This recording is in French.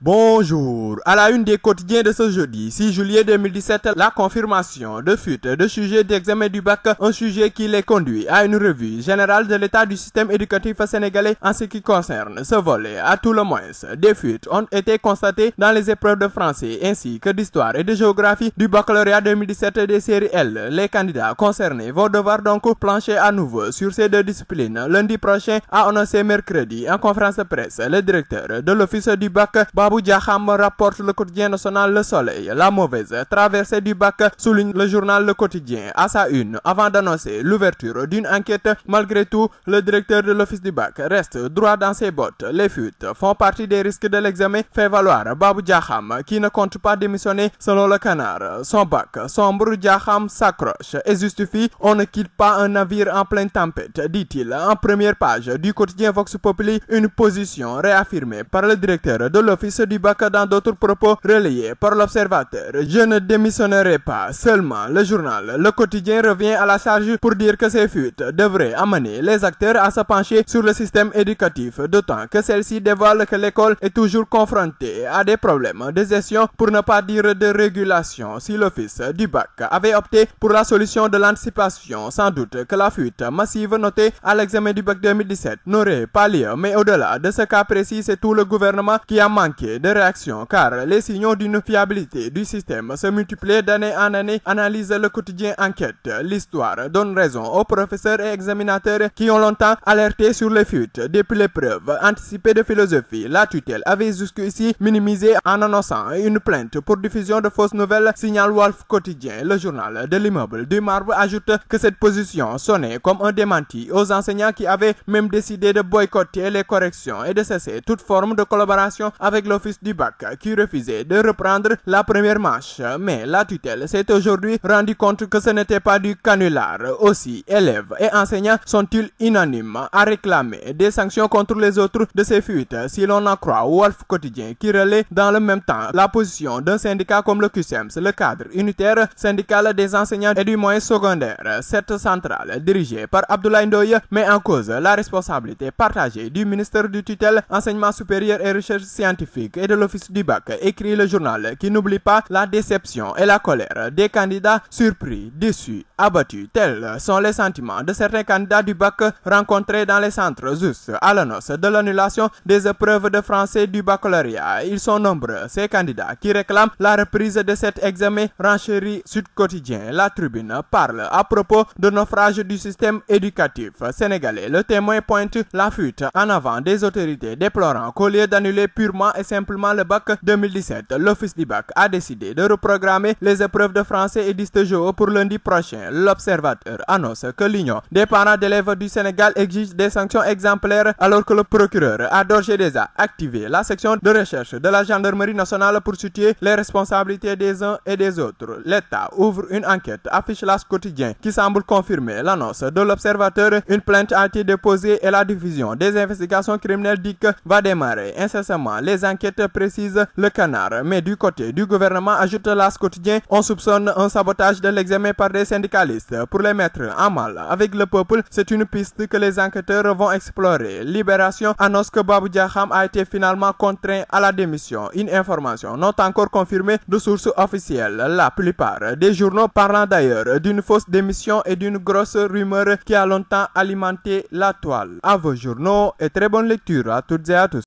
Bonjour. À la une des quotidiens de ce jeudi 6 juillet 2017, la confirmation de fuite de sujets d'examen du bac, un sujet qui les conduit à une revue générale de l'état du système éducatif sénégalais en ce qui concerne ce volet. À tout le moins, des fuites ont été constatées dans les épreuves de français ainsi que d'histoire et de géographie du baccalauréat 2017 des séries L. Les candidats concernés vont devoir donc plancher à nouveau sur ces deux disciplines lundi prochain à annoncer mercredi en conférence presse. Le directeur de l'office du bac, Babou Diakham rapporte le quotidien national Le Soleil. La mauvaise traversée du bac souligne le journal Le Quotidien à sa une avant d'annoncer l'ouverture d'une enquête. Malgré tout, le directeur de l'office du bac reste droit dans ses bottes. Les fuites font partie des risques de l'examen, fait valoir Babou Diakham qui ne compte pas démissionner selon le canard. Son bac sombre, Diakham s'accroche et justifie on ne quitte pas un navire en pleine tempête, dit-il en première page du quotidien Vox Populi, une position réaffirmée par le directeur de l'office du BAC dans d'autres propos relayés par l'observateur. Je ne démissionnerai pas. Seulement, le journal Le Quotidien revient à la charge pour dire que ces fuites devraient amener les acteurs à se pencher sur le système éducatif, d'autant que celle-ci dévoile que l'école est toujours confrontée à des problèmes de gestion, pour ne pas dire de régulation. Si l'office du bac avait opté pour la solution de l'anticipation, sans doute que la fuite massive notée à l'examen du bac 2017 n'aurait pas lieu. Mais au-delà de ce cas précis, c'est tout le gouvernement qui a manqué de réaction car les signaux d'une fiabilité du système se multipliaient d'année en année, analyse le quotidien enquête. L'histoire donne raison aux professeurs et examinateurs qui ont longtemps alerté sur les fuites. Depuis l'épreuve anticipée de philosophie, la tutelle avait jusqu'ici minimisé en annonçant une plainte pour diffusion de fausses nouvelles, signal Wolf Quotidien. Le journal de l'immeuble du Marbre ajoute que cette position sonnait comme un démenti aux enseignants qui avaient même décidé de boycotter les corrections et de cesser toute forme de collaboration avec le l'office du BAC qui refusait de reprendre la première marche. Mais la tutelle s'est aujourd'hui rendue compte que ce n'était pas du canular. Aussi, élèves et enseignants sont-ils unanimes à réclamer des sanctions contre les autres de ces fuites si l'on en croit Wolf Quotidien qui relaie dans le même temps la position d'un syndicat comme le QSEMS, e le cadre unitaire syndical des enseignants et du moyen secondaire. Cette centrale dirigée par Abdoulaye Ndoye met en cause la responsabilité partagée du ministère du tutelle enseignement supérieur et recherche scientifique et de l'Office du bac, écrit le journal qui n'oublie pas la déception et la colère des candidats surpris, déçus, abattus. Tels sont les sentiments de certains candidats du bac rencontrés dans les centres juste à l'annonce de l'annulation des épreuves de français du baccalauréat. Ils sont nombreux, ces candidats qui réclament la reprise de cet examen rancherie Sud Quotidien. La tribune parle à propos de naufrage du système éducatif sénégalais. Le témoin pointe la fuite en avant des autorités déplorant qu'au d'annuler purement et simplement le bac 2017. L'Office du bac a décidé de reprogrammer les épreuves de français et d'histoire pour lundi prochain. L'observateur annonce que l'Union des parents d'élèves du Sénégal exige des sanctions exemplaires alors que le procureur a d'ores et déjà activé la section de recherche de la gendarmerie nationale pour situer les responsabilités des uns et des autres. L'État ouvre une enquête, affiche l'As quotidien qui semble confirmer l'annonce de l'observateur. Une plainte a été déposée et la division des investigations criminelles dit que va démarrer incessamment les enquêtes précise le canard. Mais du côté du gouvernement, ajoute l'As quotidien, on soupçonne un sabotage de l'examen par des syndicalistes pour les mettre en mal avec le peuple. C'est une piste que les enquêteurs vont explorer. Libération annonce que Babou Diakham a été finalement contraint à la démission. Une information non encore confirmée de sources officielles. La plupart des journaux parlant d'ailleurs d'une fausse démission et d'une grosse rumeur qui a longtemps alimenté la toile. À vos journaux et très bonne lecture à toutes et à tous.